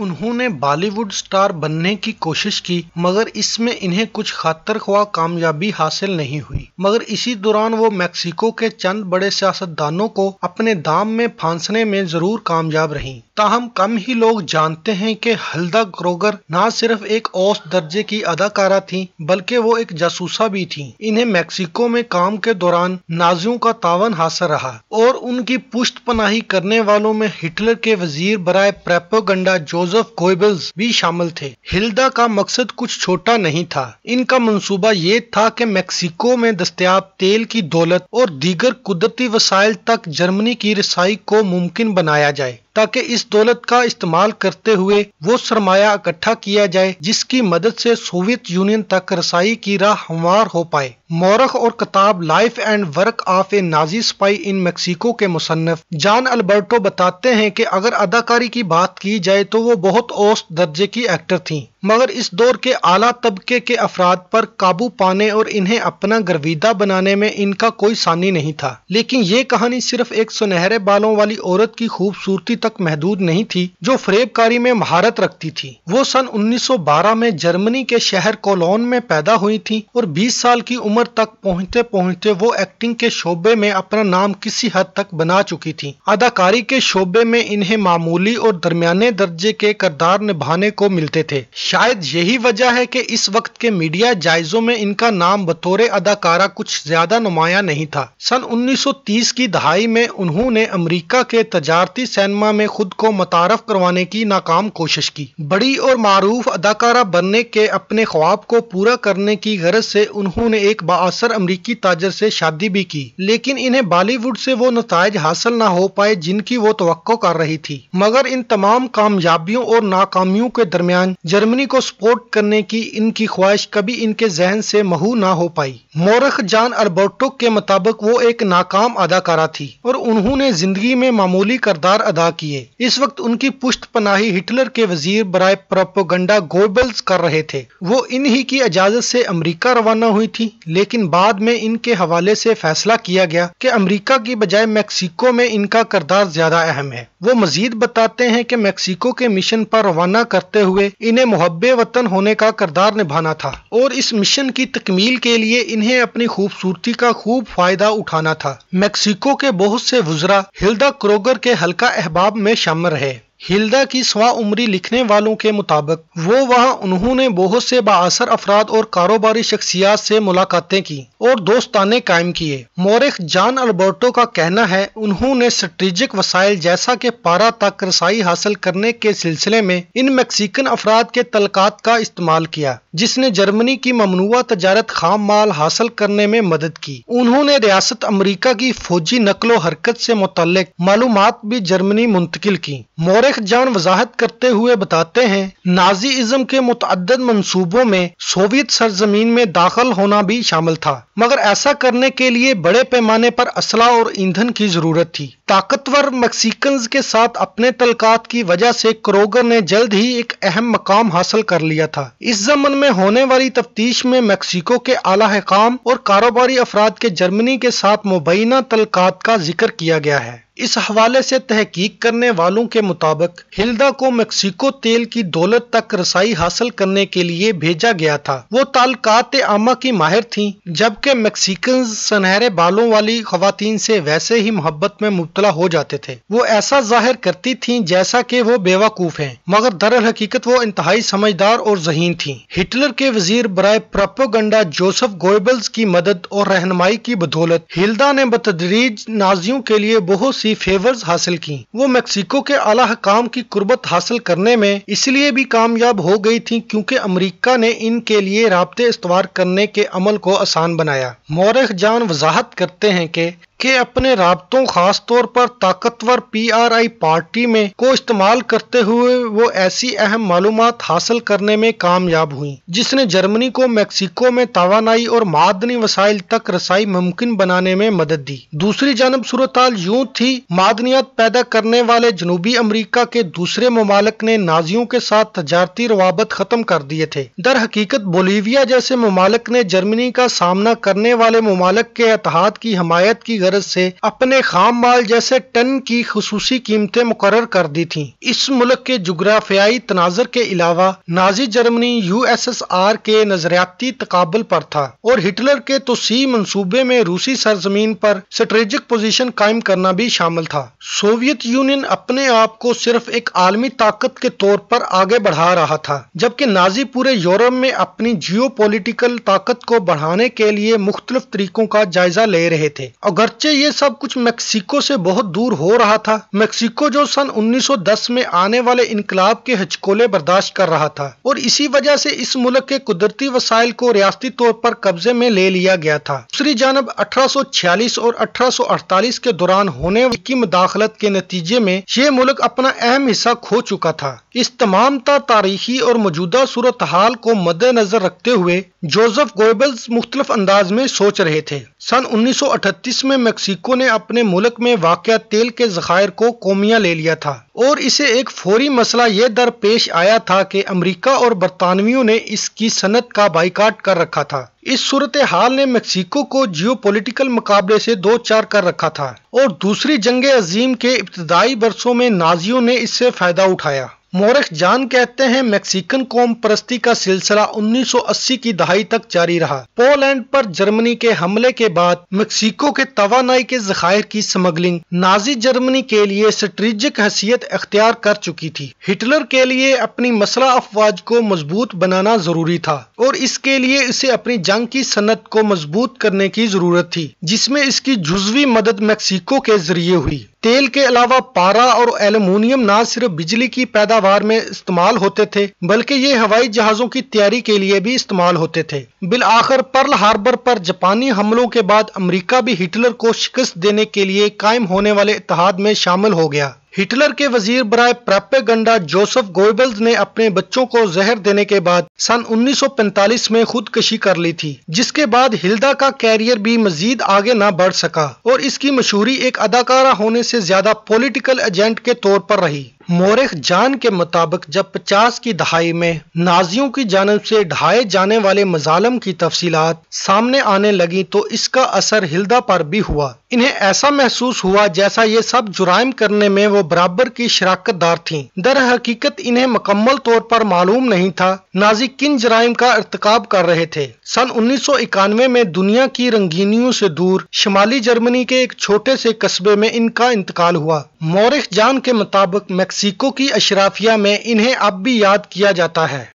उन्होंने बॉलीवुड स्टार बनने की कोशिश की मगर इसमें इन्हें कुछ खातर ख्वाह कामयाबी हासिल नहीं हुई मगर इसी दौरान वो मैक्सिको के चंद बड़े सियासतदानों को अपने दाम में फांसने में जरूर कामयाब रहीं ताहम कम ही लोग जानते हैं कि हल्दा ग्रोगर न सिर्फ एक औसत दर्जे की अदाकारा थी बल्कि वो एक जासूसा भी थी इन्हें मैक्सिको में काम के दौरान नाजियों का तावन हासिल रहा और उनकी पुष्ट पनाही करने वालों में हिटलर के वजीर बराए प्रेपोगंडा जो जोसेफ गोइबल्स भी शामिल थे हिल्दा का मकसद कुछ छोटा नहीं था इनका मंसूबा ये था कि मेक्सिको में दस्तियाब तेल की दौलत और दीगर कुदरती वसाइल तक जर्मनी की रसाई को मुमकिन बनाया जाए ताकि इस दौलत का इस्तेमाल करते हुए वो सरमाया इकट्ठा किया जाए जिसकी मदद से सोवियत यूनियन तक रसाई की राह हमवार हो पाए मौरख और किताब life and work of a Nazi spy in Mexico के मुसनफ जान अल्बर्टो बताते हैं कि अगर अदाकारी की बात की जाए तो वो बहुत औस्त दर्जे की एक्टर थी मगर इस दौर के आला तबके के अफराद पर काबू पाने और इन्हें अपना गर्विदा बनाने में इनका कोई सानी नहीं था लेकिन ये कहानी सिर्फ एक सुनहरे बालों वाली औरत की खूबसूरती तक महदूद नहीं थी जो फ्रेबकारी में महारत रखती थी वो सन 1912 में जर्मनी के शहर कोलोन में पैदा हुई थी और 20 साल की उम्र तक पहुँचते पहुँचते वो एक्टिंग के शोबे में अपना नाम किसी हद तक बना चुकी थी अदाकारी के शोबे में इन्हें मामूली और दरमियाने दर्जे के करदार निभाने को मिलते थे शायद यही वजह है कि इस वक्त के मीडिया जायजों में इनका नाम बतौर अदाकारा कुछ ज्यादा नुमाया नहीं था सन 1930 की दहाई में उन्होंने अमेरिका के तजारती सिनेमा में खुद को मुतारफ करवाने की नाकाम कोशिश की बड़ी और मरूफ अदाकारा बनने के अपने ख्वाब को पूरा करने की गरज से उन्होंने एक बासर अमरीकी ताजर से शादी भी की लेकिन इन्हें बॉलीवुड से वो नतज हासिल न हो पाए जिनकी वो तो कर रही थी मगर इन तमाम कामयाबियों और नाकामियों के दरमियान जर्मनी कंपनी को सपोर्ट करने की इनकी ख्वाहिश कभी इनके जहन से महू ना हो पाई मोरख जान अल्बर्टो के मुताबिक वो एक नाकाम अदाकारा थी और उन्होंने जिंदगी में मामूली करदार अदा किए इस वक्त उनकी पुष्ट पनाही हिटलर के वजीर बरए प्रोपोगंडा गोबल्स कर रहे थे वो इन्हीं की इजाजत से अमरीका रवाना हुई थी लेकिन बाद में इनके हवाले से फैसला किया गया कि अमरीका की बजाय मैक्सिको में इनका करदार ज्यादा अहम है वो मजीद बताते हैं कि मैक्सिको के मिशन पर रवाना करते हुए इन्हें हब्बे वतन होने का करदार निभाना था और इस मिशन की तकमील के लिए इन्हें अपनी खूबसूरती का खूब फायदा उठाना था मैक्सिको के बहुत से वजरा हिल्डा क्रोगर के हल्का अहबाब में शामिल रहे हिल्दा की स्वा उम्री लिखने वालों के मुताबिक वो वहाँ उन्होंने बहुत से बासर अफराद और कारोबारी शख्सियात से मुलाकातें की और दोस्ताने कायम किए मोरख जान अल्बर्टो का कहना है उन्होंने स्ट्रेटिक वसाइल जैसा के पारा तक रसाई हासिल करने के सिलसिले में इन मैक्सिकन अफराद के तलकात का इस्तेमाल किया जिसने जर्मनी की ममनुआ तजारत खाम माल हासिल करने में मदद की उन्होंने रियासत अमरीका की फौजी नकलो हरकत से मुतल मालूम भी जर्मनी मुंतकिल की मोरख शेख जान वजाहत करते हुए बताते हैं नाजी इज्म के मुतद मनसूबों में सोवियत सरजमीन में दाखिल होना भी शामिल था मगर ऐसा करने के लिए बड़े पैमाने पर असला और ईंधन की जरूरत थी ताकतवर मैक्सिकन के साथ अपने तलकात की वजह से क्रोगर ने जल्द ही एक अहम मकाम हासिल कर लिया था इस जमन में होने वाली तफ्तीश में मैक्सिको के आला हकाम और कारोबारी अफराद के जर्मनी के साथ मुबैना तलकात का जिक्र किया गया है इस हवाले से तहकीक करने वालों के मुताबिक हिल्दा को मेक्सिको तेल की दौलत तक रसाई हासिल करने के लिए भेजा गया था वो तालकात आमा की माहिर थी जबकि मेक्सिकन सुनहरे बालों वाली खातन से वैसे ही मोहब्बत में मुबतला हो जाते थे वो ऐसा जाहिर करती थी जैसा की वो बेवकूफ है मगर दरअल हकीकत वो इंतहाई समझदार और जहीन थी हिटलर के वजीर बरए प्रपोगंडा जोसफ गोयबल्स की मदद और रहनमाई की बदौलत हिल्दा ने बतदरीज नाजियों के लिए बहुत सी की फेवर्स हासिल की वो मैक्सिको के आला हकाम की कुर्बत हासिल करने में इसलिए भी कामयाब हो गई थी क्योंकि अमरीका ने इनके लिए रबते इस्तवार करने के अमल को आसान बनाया मौरख जान वजाहत करते हैं कि के अपने राबतों खासतौर पर ताकतवर पी आर आई पार्टी में को इस्तेमाल करते हुए वो ऐसी अहम मालूम हासिल करने में कामयाब हुई जिसने जर्मनी को मैक्सिको में तोानाई और मादनी वसाइल तक रसाई मुमकिन बनाने में मदद दी दूसरी जानब सूरत यूँ थी मादनियात पैदा करने वाले जनूबी अमरीका के दूसरे ममालक ने नाजियों के साथ तजारती रवाबत खत्म कर दिए थे दर हकीकत बोलीविया जैसे ममालक ने जर्मनी का सामना करने वाले ममालक के एतहाद की हमायत की गरज से अपने खाम माल जैसे टन की खसूसी कीमतें मुकर कर दी थी इस मुल्क के जुग्राफियाई तनाजर के अलावा Nazi Germany U S S R के नजरियाती तकबल पर था और हिटलर के तोसी मनसूबे में रूसी सरजमीन पर स्ट्रेटिक पोजीशन कायम करना भी शामिल था सोवियत यूनियन अपने आप को सिर्फ एक आलमी ताकत के तौर पर आगे बढ़ा रहा था जबकि नाजी पूरे यूरोप में अपनी जियो पोलिटिकल ताकत को बढ़ाने के लिए मुख्तलिफ तरीकों का जायजा ले रहे थे अगर बच्चे ये सब कुछ मेक्सिको से बहुत दूर हो रहा था मैक्सिको जो सन 1910 में आने वाले इनकलाब के हचकोले बर्दाश्त कर रहा था और इसी वजह से इस मुल्क के कुदरती वसाइल को रियाती तौर पर कब्जे में ले लिया गया था दूसरी जानब 1846 और 1848 के दौरान होने की मुदाखलत के नतीजे में ये मुल्क अपना अहम हिस्सा खो चुका था इस तमाम तारीखी और मौजूदा सूरत हाल को मद्देनजर रखते हुए जोसफ गोयबल्स मुख्तलिफ अंदाज में सोच रहे थे सन 1938 में मेक्सिको ने अपने मुल्क में वाक़ तेल के ज़खायर को कोमिया ले लिया था और इसे एक फौरी मसला ये दर पेश आया था कि अमरीका और बरतानवियों ने इसकी सनत का बाइकाट कर रखा था इस सूरत हाल ने मेक्सिको को जियो पोलिटिकल मुकाबले से दो चार कर रखा था और दूसरी जंग अजीम के इब्तदाई बरसों में नाजियों ने इससे फ़ायदा उठाया मोरख जान कहते हैं मैक्सिकन कौम परस्ती का सिलसिला 1980 की दहाई तक जारी रहा पोलैंड पर जर्मनी के हमले के बाद मैक्सिको के तोानाई के जखायर की स्मगलिंग नाजी जर्मनी के लिए स्ट्रेटिक हैसियत अख्तियार कर चुकी थी हिटलर के लिए अपनी मसला अफवाज को मजबूत बनाना जरूरी था और इसके लिए इसे अपनी जंग की सनत को मजबूत करने की जरूरत थी जिसमें इसकी जुजवी मदद मैक्सिको के जरिए हुई तेल के अलावा पारा और एल्यूमिनियम न सिर्फ बिजली की पैदावार में इस्तेमाल होते थे बल्कि ये हवाई जहाजों की तैयारी के लिए भी इस्तेमाल होते थे बिल आखिर पर्ल हार्बर पर जापानी हमलों के बाद अमरीका भी हिटलर को शिकस्त देने के लिए कायम होने वाले इतिहाद में शामिल हो गया हिटलर के वजीर प्राप्य गंडा जोसेफ गोयबल्स ने अपने बच्चों को जहर देने के बाद सन 1945 में खुदकशी कर ली थी जिसके बाद हिल्दा का कैरियर भी मजीद आगे ना बढ़ सका और इसकी मशहूरी एक अदाकारा होने से ज्यादा पॉलिटिकल एजेंट के तौर पर रही मोरख जान के मुताबिक जब 50 की दहाई में नाजियों की जानब से ढाए जाने वाले मजालम की तफसीलात सामने आने लगी तो इसका असर हिल्दा पर भी हुआ इन्हें ऐसा महसूस हुआ जैसा ये सब जुराम करने में वो बराबर की शराकत दार थी दर हकीकत इन्हें मुकम्मल तौर पर मालूम नहीं था नाजी किन जराइम का इरतकब कर रहे थे सन उन्नीस सौ इक्यानवे में दुनिया की रंगीनियों से दूर शुमाली जर्मनी के एक छोटे से कस्बे में इनका इंतकाल हुआ मोरख जान के मुताबिक मैक्सिको की अशराफिया में इन्हें अब भी याद किया जाता है